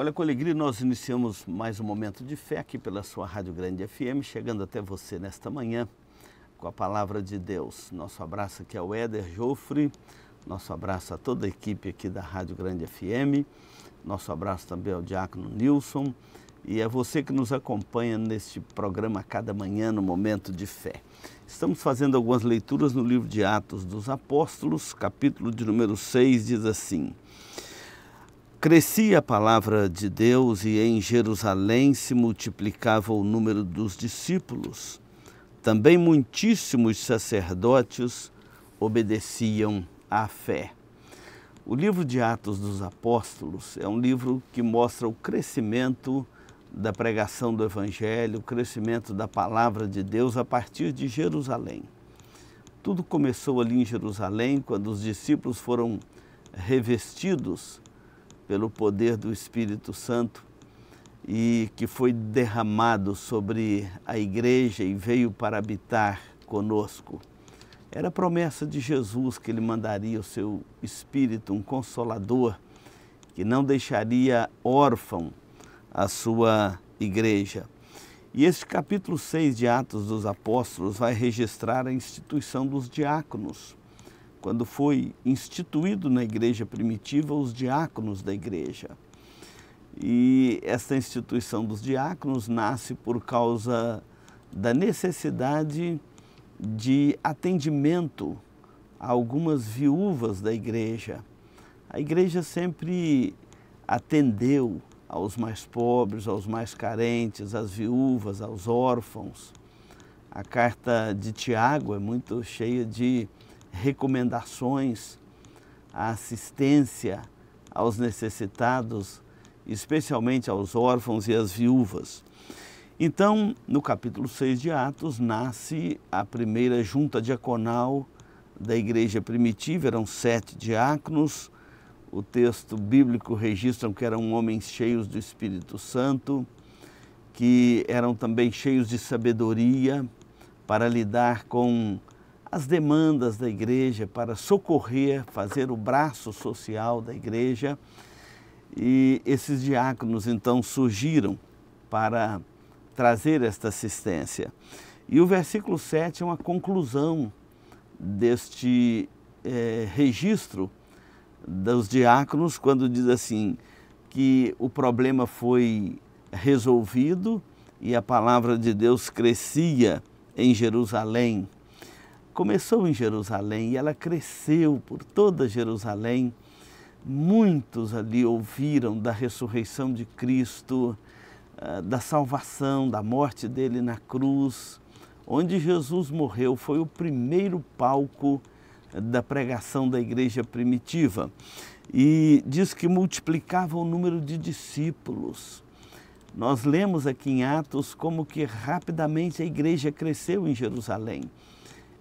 Olha, com alegria nós iniciamos mais um momento de fé aqui pela sua Rádio Grande FM, chegando até você nesta manhã com a palavra de Deus. Nosso abraço aqui ao Éder Joffre, nosso abraço a toda a equipe aqui da Rádio Grande FM, nosso abraço também ao Diácono Nilson e a é você que nos acompanha neste programa cada manhã no momento de fé. Estamos fazendo algumas leituras no livro de Atos dos Apóstolos, capítulo de número 6, diz assim: Crescia a palavra de Deus e em Jerusalém se multiplicava o número dos discípulos. Também muitíssimos sacerdotes obedeciam à fé. O livro de Atos dos Apóstolos é um livro que mostra o crescimento da pregação do Evangelho, o crescimento da palavra de Deus a partir de Jerusalém. Tudo começou ali em Jerusalém, quando os discípulos foram revestidos pelo poder do Espírito Santo e que foi derramado sobre a igreja e veio para habitar conosco. Era a promessa de Jesus que ele mandaria o seu Espírito, um consolador, que não deixaria órfão a sua igreja. E este capítulo 6 de Atos dos Apóstolos vai registrar a instituição dos diáconos quando foi instituído na igreja primitiva os diáconos da igreja. E esta instituição dos diáconos nasce por causa da necessidade de atendimento a algumas viúvas da igreja. A igreja sempre atendeu aos mais pobres, aos mais carentes, às viúvas, aos órfãos. A carta de Tiago é muito cheia de recomendações, a assistência aos necessitados, especialmente aos órfãos e às viúvas. Então, no capítulo 6 de Atos, nasce a primeira junta diaconal da igreja primitiva, eram sete diáconos. O texto bíblico registra que eram homens cheios do Espírito Santo, que eram também cheios de sabedoria para lidar com as demandas da igreja para socorrer, fazer o braço social da igreja. E esses diáconos então surgiram para trazer esta assistência. E o versículo 7 é uma conclusão deste é, registro dos diáconos, quando diz assim: que o problema foi resolvido e a palavra de Deus crescia em Jerusalém começou em Jerusalém e ela cresceu por toda Jerusalém. Muitos ali ouviram da ressurreição de Cristo, ah, da salvação, da morte dele na cruz. Onde Jesus morreu foi o primeiro palco eh, da pregação da igreja primitiva. E diz que multiplicava o número de discípulos. Nós lemos aqui em Atos como que rapidamente a igreja cresceu em Jerusalém.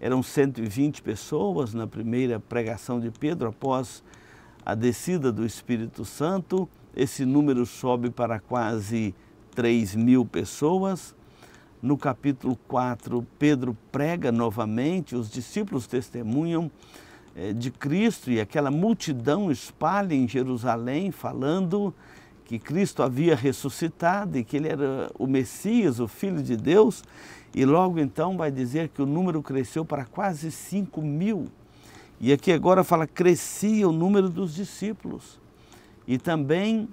Eram 120 pessoas na primeira pregação de Pedro, após a descida do Espírito Santo. Esse número sobe para quase 3 mil pessoas. No capítulo 4, Pedro prega novamente, os discípulos testemunham eh, de Cristo e aquela multidão espalha em Jerusalém, falando que Cristo havia ressuscitado e que ele era o Messias, o Filho de Deus. E logo então vai dizer que o número cresceu para quase 5 mil. E aqui agora fala, crescia o número dos discípulos. E também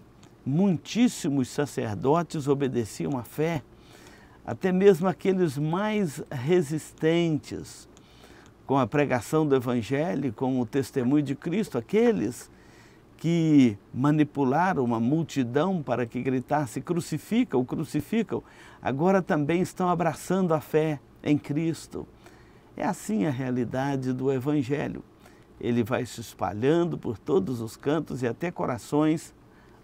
muitíssimos sacerdotes obedeciam à fé, até mesmo aqueles mais resistentes com a pregação do Evangelho, com o testemunho de Cristo, aqueles que manipularam uma multidão para que gritasse crucificam, crucificam, agora também estão abraçando a fé em Cristo. É assim a realidade do Evangelho. Ele vai se espalhando por todos os cantos e até corações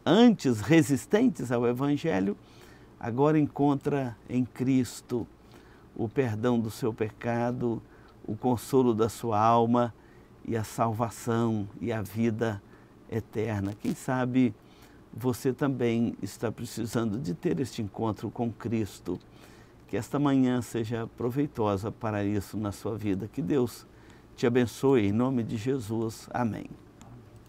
antes resistentes ao Evangelho, agora encontra em Cristo o perdão do seu pecado, o consolo da sua alma e a salvação e a vida eterna. Quem sabe você também está precisando de ter este encontro com Cristo. Que esta manhã seja proveitosa para isso na sua vida. Que Deus te abençoe em nome de Jesus. Amém.